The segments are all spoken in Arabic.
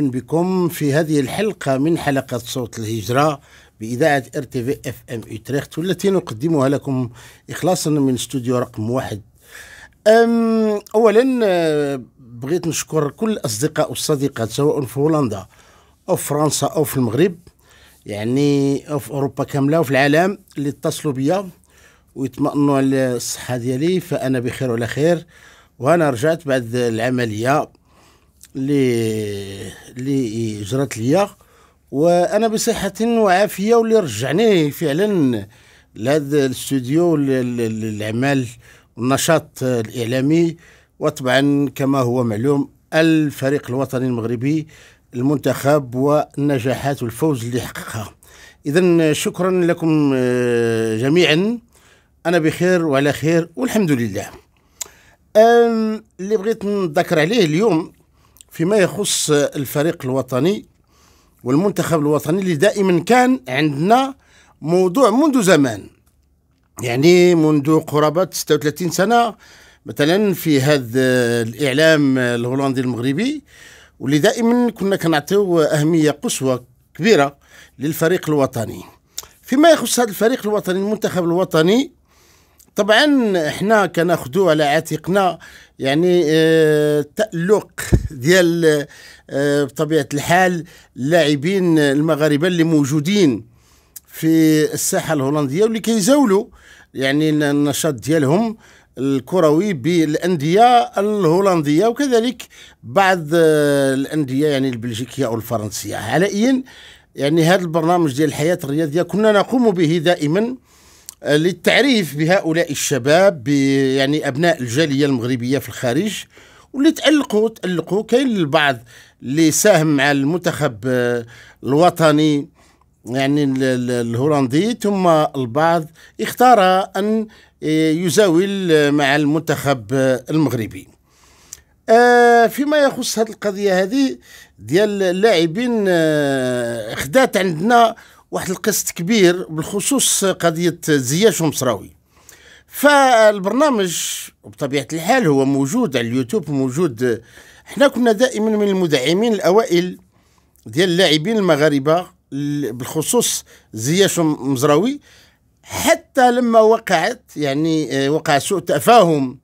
بكم في هذه الحلقة من حلقة صوت الهجرة بإذاعة ار تي في اف ام اتريخت والتي نقدمها لكم إخلاصا من استوديو رقم واحد أم أولا آه، بغيت نشكر كل الأصدقاء والصديقات سواء في هولندا أو في فرنسا أو في المغرب يعني أو في أوروبا كاملة وفي العالم اللي اتصلوا بيا ويطمئنوا على الصحة ديالي فأنا بخير وعلى خير وأنا رجعت بعد العملية اللي اللي جرات ليا وانا بصحه وعافيه واللي رجعني فعلا لهذا الاستوديو للعمل والنشاط الاعلامي وطبعا كما هو معلوم الفريق الوطني المغربي المنتخب والنجاحات والفوز اللي حققها اذا شكرا لكم آه، جميعا انا بخير وعلى خير والحمد لله اللي بغيت نذكر عليه اليوم فيما يخص الفريق الوطني والمنتخب الوطني اللي دائما كان عندنا موضوع منذ زمان يعني منذ قرابة 36 سنة مثلا في هذا الإعلام الهولندي المغربي واللي دائما كنا كنعطيو أهمية قصوى كبيرة للفريق الوطني فيما يخص هذا الفريق الوطني المنتخب الوطني طبعا احنا كناخدو على عاتقنا يعني التألق آه، ديال آه، بطبيعة الحال اللاعبين المغاربة اللي موجودين في الساحة الهولندية واللي كيزاولوا يعني النشاط ديالهم الكروي بالانديه الهولنديه وكذلك بعض آه، الانديه يعني البلجيكيه او الفرنسيه على يعني هذا البرنامج ديال الحياه الرياضيه كنا نقوم به دائما آه، للتعريف بهؤلاء الشباب يعني أبناء الجالية المغربية في الخارج واللي تألقوا تألقوا كاين البعض اللي ساهم مع المنتخب آه، الوطني يعني الهولندي ثم البعض اختار أن آه، يزاول مع المنتخب المغربي فيما يخص هذه القضية هذه ديال اللاعبين خدات عندنا واحد القسط كبير بالخصوص قضية زياش ومصراوي فالبرنامج بطبيعة الحال هو موجود على اليوتيوب موجود احنا كنا دائما من المدعمين الأوائل ديال اللاعبين المغاربة بالخصوص زياش ومزراوي حتى لما وقعت يعني آه، وقع سوء تفاهم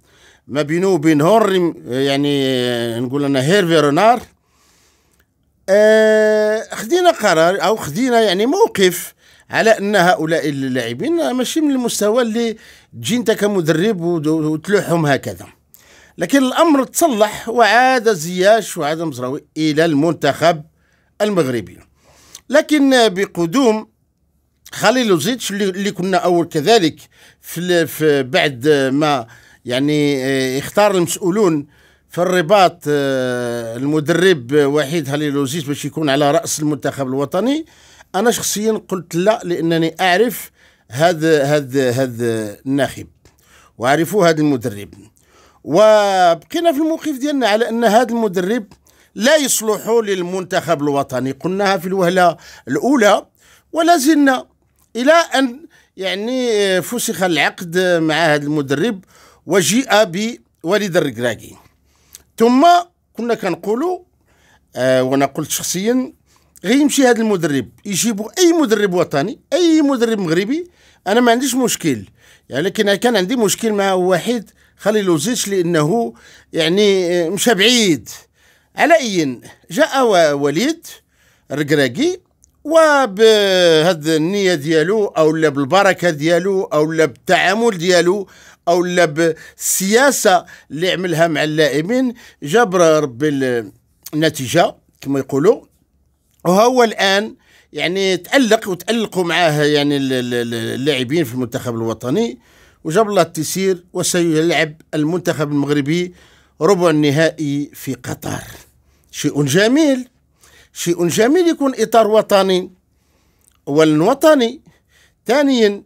ما بينه وبين هوري آه، يعني آه، نقول انا هيرفي رونار آه، خدينا قرار او خدينا يعني موقف على ان هؤلاء اللاعبين ماشي من المستوى اللي تجي انت كمدرب وتلوحهم هكذا لكن الامر تصلح وعاد زياش وعاد مزراوي الى المنتخب المغربي لكن بقدوم خليل زيتش اللي كنا اول كذلك في بعد ما يعني آه، اختار المسؤولون في الرباط آه، المدرب وحيد هليلوزيس باش يكون على راس المنتخب الوطني انا شخصيا قلت لا لانني اعرف هذا هذا هذا الناخب واعرف هذا المدرب وبقينا في الموقف ديالنا على ان هذا المدرب لا يصلح للمنتخب الوطني قلناها في الوهله الاولى ولا زلنا الى ان يعني آه، فسخ العقد مع هذا المدرب وجيء بوالد الركراكي ثم كنا كنقولوا آه وانا قلت شخصيا غيمشي هذا المدرب يجيبوا اي مدرب وطني اي مدرب مغربي انا ما عنديش مشكل يعني لكن كان عندي مشكل مع واحد خليل لوزيتش لانه يعني آه، مشى بعيد على اي جاء وليد الركراكي وبهذه النيه ديالو او لا بالبركه ديالو او لا بالتعامل ديالو او لا بالسياسه اللي عملها مع اللاعبين جاب ربي النتيجه كما يقولوا وهو الان يعني تالق وتالقوا معاه يعني اللاعبين في المنتخب الوطني وجاب الله التيسير وسيلعب المنتخب المغربي ربع النهائي في قطر شيء جميل شيء جميل يكون اطار وطني اولا وطني ثانيا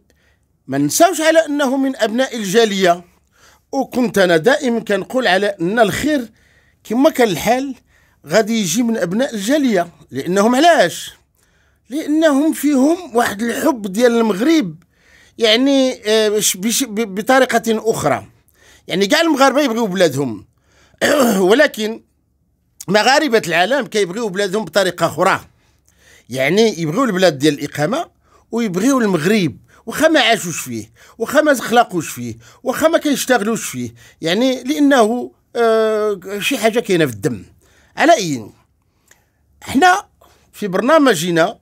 ما ننساوش على انه من ابناء الجاليه وكنت انا دائما كنقول على ان الخير كما كان الحال غادي يجي من ابناء الجاليه لانهم علاش لانهم فيهم واحد الحب ديال المغرب يعني آه، بطريقه اخرى يعني كاع المغاربه يبغيو بلادهم ولكن مغاربه العالم كيبغيو بلادهم بطريقه اخرى يعني يبغيو البلاد ديال الاقامه ويبغيو المغرب واخا ما عاشوش فيه واخا ما خلقوش فيه واخا ما كيشتغلوش فيه يعني لانه آه شي حاجه كاينه في الدم على اي حنا في برنامجنا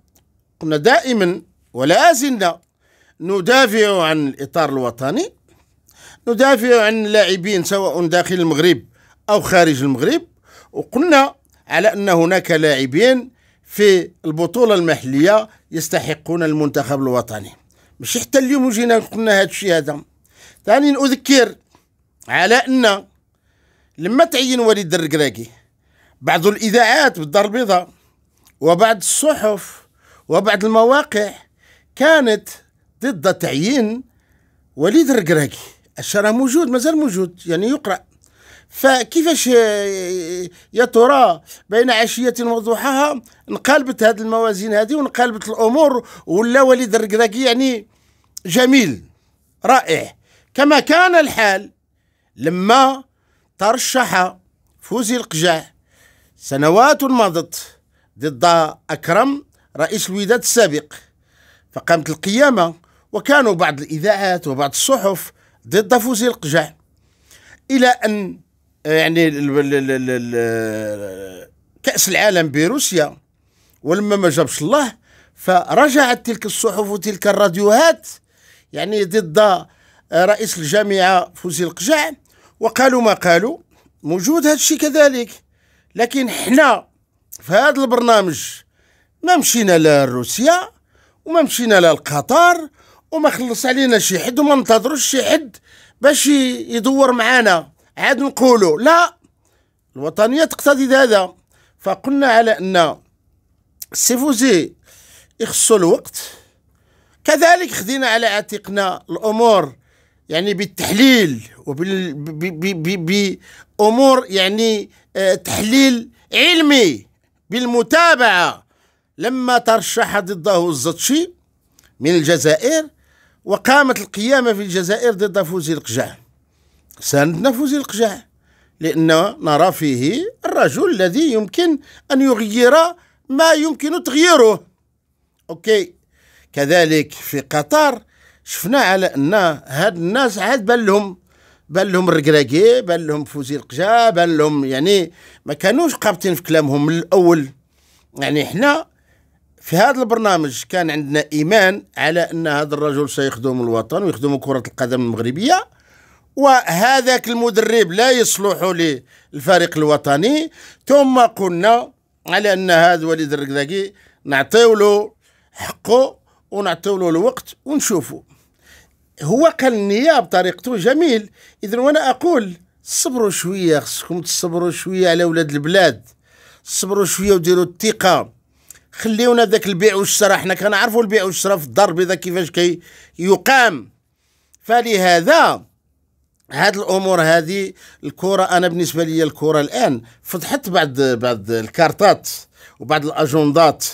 قلنا دائما ولا زلنا ندافع عن الاطار الوطني ندافع عن اللاعبين سواء داخل المغرب او خارج المغرب وقلنا على ان هناك لاعبين في البطوله المحليه يستحقون المنتخب الوطني ماشي حتى اليوم وجينا قلنا هذا الشيء هذا ثاني اذكر على ان لما تعين وليد الركراكي بعض الاذاعات بالدار البيضاء وبعض الصحف وبعض المواقع كانت ضد تعيين وليد الركراكي الشرع موجود مازال موجود يعني يقرأ فكيفاش يا ترى بين عشية وضحاها انقلبت هذه الموازين هذه وانقلبت الامور ولا وليد الركراكي يعني جميل رائع كما كان الحال لما ترشح فوزي القجاع سنوات مضت ضد أكرم رئيس الوداد السابق فقامت القيامة وكانوا بعض الإذاعات وبعض الصحف ضد فوزي القجاع إلى أن يعني كأس العالم بروسيا ولما ما جابش الله فرجعت تلك الصحف وتلك الراديوهات يعني ضد رئيس الجامعة فوزي القجع وقالوا ما قالوا موجود هذا الشيء كذلك لكن حنا في هذا البرنامج ما مشينا لروسيا وما مشينا للقطر وما خلص علينا شي حد وما ننتظروش شي حد باش يدور معانا عاد نقولوا لا الوطنية تقتضي هذا فقلنا على أن سيفوزي يخصو الوقت كذلك خدينا على عاتقنا الامور يعني بالتحليل وبامور يعني آه، تحليل علمي بالمتابعه لما ترشح ضده الزطشي من الجزائر وقامت القيامه في الجزائر ضد فوزي القجاع ساندنا فوزي القجاع لأن نرى فيه الرجل الذي يمكن أن يغير ما يمكن تغييره اوكي كذلك في قطر شفنا على ان هاد الناس عاد بان لهم بان لهم الركراكي بان لهم فوزي القجا بان لهم يعني ما كانوش قابطين في كلامهم من الاول يعني حنا في هذا البرنامج كان عندنا ايمان على ان هذا الرجل سيخدم الوطن ويخدم كره القدم المغربيه وهذاك المدرب لا يصلح للفريق الوطني ثم قلنا على ان هذا وليد الركذاكي نعطيو له حقه ونعطيو له الوقت ونشوفه هو قال النية بطريقته جميل اذا وانا اقول صبروا شويه خصكم تصبروا شويه على ولاد البلاد صبروا شويه وديروا الثقه خليونا ذاك البيع والشراء حنا كنعرفوا البيع والشراء في الدار البيضاء كيفاش كي يقام فلهذا هاد الامور هذه الكره انا بالنسبه لي الكره الان فضحت بعد بعد الكارتات وبعد الاجندات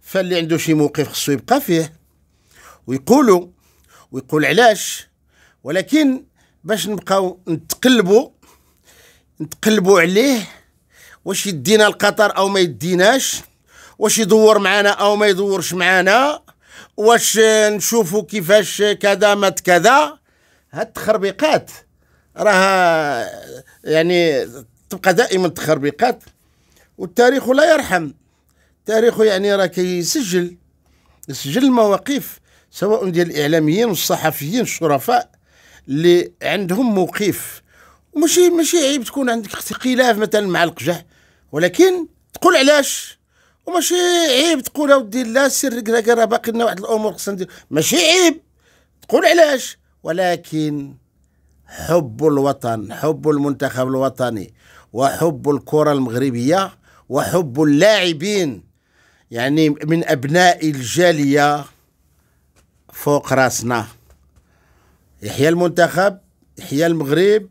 فاللي عنده شي موقف خصو يبقى فيه ويقولوا ويقول علاش ولكن باش نبقاو نتقلبوا نتقلبوا عليه واش يدينا القطر او ما يديناش واش يدور معانا او ما يدورش معانا واش نشوفوا كيفاش كذا مات كذا هاد التخربيقات راها يعني تبقى دائما تخربيقات والتاريخ لا يرحم التاريخ يعني راه كيسجل يسجل المواقف سواء ديال الاعلاميين والصحفيين الشرفاء اللي عندهم موقف وماشي ماشي عيب تكون عندك اختلاف مثلا مع القجع ولكن تقول علاش وماشي عيب تقول اودي لا سر راه باقي لنا واحد الامور خصنا ماشي عيب تقول علاش ولكن حب الوطن حب المنتخب الوطني وحب الكرة المغربية وحب اللاعبين يعني من أبناء الجالية فوق راسنا يحيى المنتخب يحيى المغرب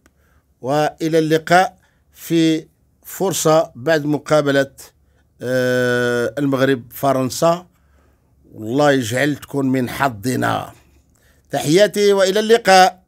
والى اللقاء في فرصه بعد مقابله آه، المغرب فرنسا والله يجعل تكون من حظنا تحياتي والى اللقاء